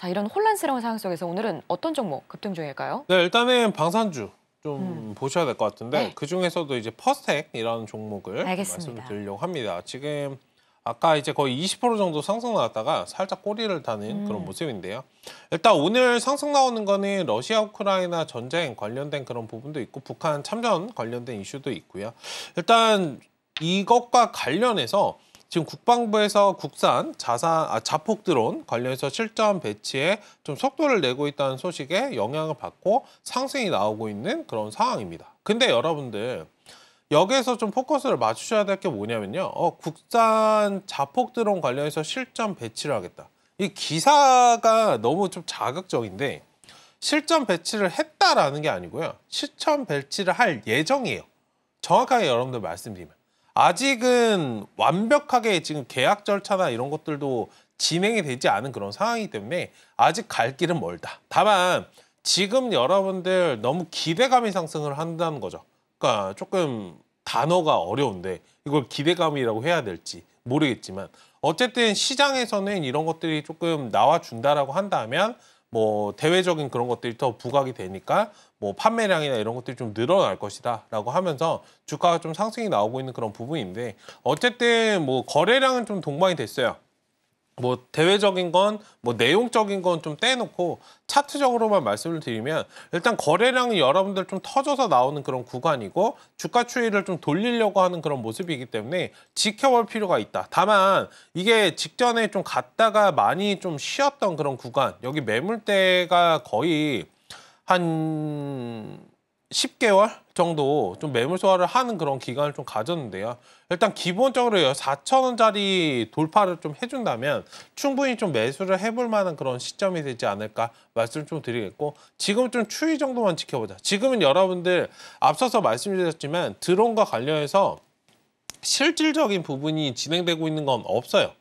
자, 이런 혼란스러운 상황 속에서 오늘은 어떤 종목 급등 중일까요? 네, 일단은 방산주 좀 음. 보셔야 될 것 같은데 네. 그중에서도 이제 퍼스텍 이라는 종목을 말씀드리려고 합니다. 지금 아까 이제 거의 20% 정도 상승 나왔다가 살짝 꼬리를 타는 음. 그런 모습인데요. 일단 오늘 상승 나오는 거는 러시아 우크라이나 전쟁 관련된 그런 부분도 있고 북한 참전 관련된 이슈도 있고요. 일단 이것과 관련해서 지금 국방부에서 국산 자산 아, 자폭 드론 관련해서 실전 배치에 좀 속도를 내고 있다는 소식에 영향을 받고 상승이 나오고 있는 그런 상황입니다. 근데 여러분들 여기에서 좀 포커스를 맞추셔야 될 게 뭐냐면요. 어, 국산 자폭 드론 관련해서 실전 배치를 하겠다. 이 기사가 너무 좀 자극적인데 실전 배치를 했다라는 게 아니고요. 실전 배치를 할 예정이에요. 정확하게 여러분들 말씀드리면. 아직은 완벽하게 지금 계약 절차나 이런 것들도 진행이 되지 않은 그런 상황이기 때문에 아직 갈 길은 멀다. 다만 지금 여러분들 너무 기대감이 상승을 한다는 거죠. 그러니까 조금 단어가 어려운데 이걸 기대감이라고 해야 될지 모르겠지만 어쨌든 시장에서는 이런 것들이 조금 나와준다라고 한다면 뭐 대외적인 그런 것들이 더 부각이 되니까 뭐 판매량이나 이런 것들이 좀 늘어날 것이다라고 하면서 주가가 좀 상승이 나오고 있는 그런 부분인데 어쨌든 뭐 거래량은 좀 동반이 됐어요. 뭐 대외적인 건 뭐 내용적인 건 좀 떼놓고 차트적으로만 말씀을 드리면 일단 거래량이 여러분들 좀 터져서 나오는 그런 구간이고 주가 추이를 좀 돌리려고 하는 그런 모습이기 때문에 지켜볼 필요가 있다. 다만 이게 직전에 좀 갔다가 많이 좀 쉬었던 그런 구간 여기 매물대가 거의 한 10개월 정도 좀 매물 소화를 하는 그런 기간을 좀 가졌는데요. 일단 기본적으로 4천원짜리 돌파를 좀 해준다면 충분히 좀 매수를 해볼 만한 그런 시점이 되지 않을까 말씀 을좀 드리겠고 지금 좀추위 정도만 지켜보자. 지금은 여러분들 앞서서 말씀드렸지만 드론과 관련해서 실질적인 부분이 진행되고 있는 건 없어요.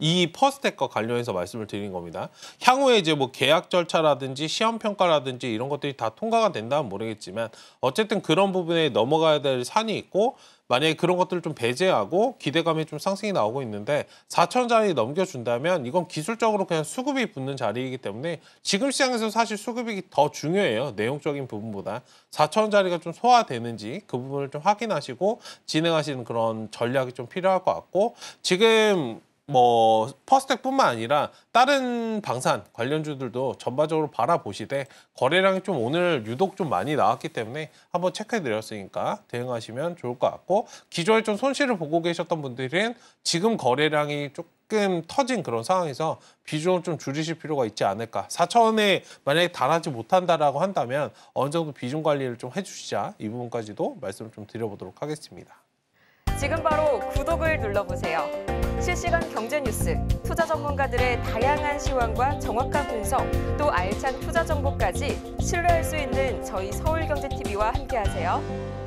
이 퍼스텍과 관련해서 말씀을 드린 겁니다. 향후에 이제 뭐 계약 절차라든지 시험 평가라든지 이런 것들이 다 통과가 된다면 모르겠지만 어쨌든 그런 부분에 넘어가야 될 산이 있고 만약에 그런 것들을 좀 배제하고 기대감이 좀 상승이 나오고 있는데 4천 자리 넘겨준다면 이건 기술적으로 그냥 수급이 붙는 자리이기 때문에 지금 시장에서 사실 수급이 더 중요해요. 내용적인 부분보다 4천 자리가 좀 소화되는지 그 부분을 좀 확인하시고 진행하시는 그런 전략이 좀 필요할 것 같고 지금 뭐 퍼스텍뿐만 아니라 다른 방산 관련주들도 전반적으로 바라보시되 거래량이 좀 오늘 유독 좀 많이 나왔기 때문에 한번 체크해 드렸으니까 대응하시면 좋을 것 같고 기존에 좀 손실을 보고 계셨던 분들은 지금 거래량이 조금 터진 그런 상황에서 비중을 좀 줄이실 필요가 있지 않을까 4천에 만약에 달하지 못한다라고 한다면 어느 정도 비중 관리를 좀 해주시자 이 부분까지도 말씀을 좀 드려보도록 하겠습니다 지금 바로 구독을 눌러보세요 실시간 경제 뉴스, 투자 전문가들의 다양한 시황과 정확한 분석, 또 알찬 투자 정보까지 신뢰할 수 있는 저희 서울경제TV와 함께하세요.